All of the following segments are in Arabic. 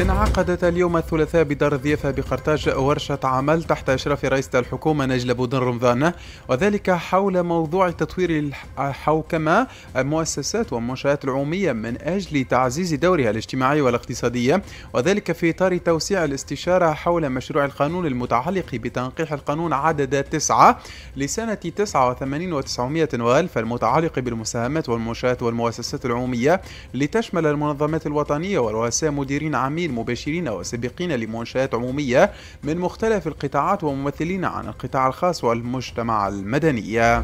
انعقدت اليوم الثلاثاء بدار الضيافة بقرطاج ورشة عمل تحت إشراف رئيسة الحكومة نجلة بودن رمضان وذلك حول موضوع تطوير الحوكمة المؤسسات والمنشآت العمومية من أجل تعزيز دورها الاجتماعي والاقتصادي وذلك في إطار توسيع الاستشارة حول مشروع القانون المتعلق بتنقيح القانون عدد تسعة لسنة 89 و 900 وألف المتعلق بالمساهمات والمنشآت والمؤسسات العمومية لتشمل المنظمات الوطنية ورؤساء مديرين عامين الرياضيين المباشرين والسابقين لمنشآت عمومية من مختلف القطاعات وممثلين عن القطاع الخاص والمجتمع المدني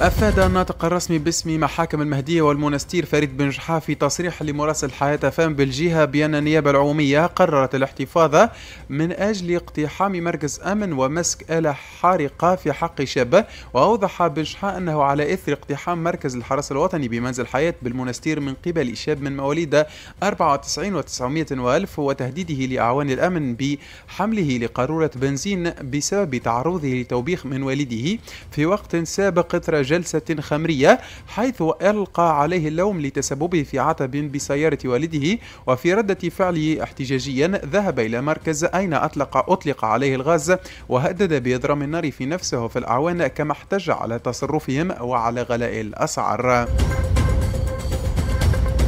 أفاد الناطق الرسمي باسم محاكم المهدية والمنستير فريد بن جحا في تصريح لمراسل حياة فام بالجهة بأن النيابة العمومية قررت الاحتفاظ من أجل اقتحام مركز أمن ومسك آلة حارقة في حق شاب وأوضح بن جحا أنه على إثر اقتحام مركز الحرس الوطني بمنزل حياة بالمنستير من قبل شاب من مواليد 94 و 900 وألف وتهديده لأعوان الأمن بحمله لقارورة بنزين بسبب تعرضه لتوبيخ من والده في وقت سابق إثر جلسة خمرية حيث ألقى عليه اللوم لتسببه في عتب بسيارة والده وفي ردة فعله احتجاجيا ذهب إلى مركز أين أطلق أطلق عليه الغاز وهدد بإضرام النار في نفسه في الأعوان كما احتج على تصرفهم وعلى غلاء الأسعار.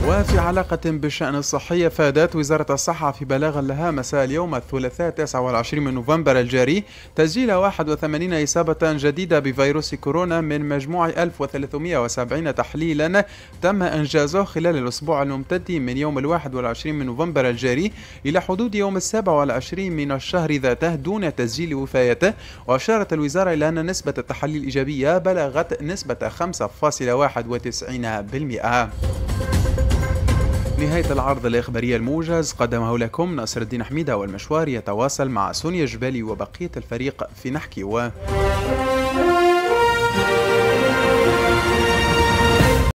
وفي علاقة بالشأن الصحي فادت وزارة الصحة في بلاغ لها مساء اليوم الثلاثاء 29 من نوفمبر الجاري تسجيل 81 إصابة جديدة بفيروس كورونا من مجموع 1370 تحليلا تم إنجازه خلال الأسبوع الممتد من يوم 21 من نوفمبر الجاري إلى حدود يوم 27 من الشهر ذاته دون تسجيل وفاته وأشارت الوزارة إلى أن نسبة التحاليل الإيجابية بلغت نسبة 5.91% نهاية العرض الإخباري الموجز قدمه لكم ناصر الدين حميدة والمشوار يتواصل مع سونيا جبالي وبقية الفريق في نحكي و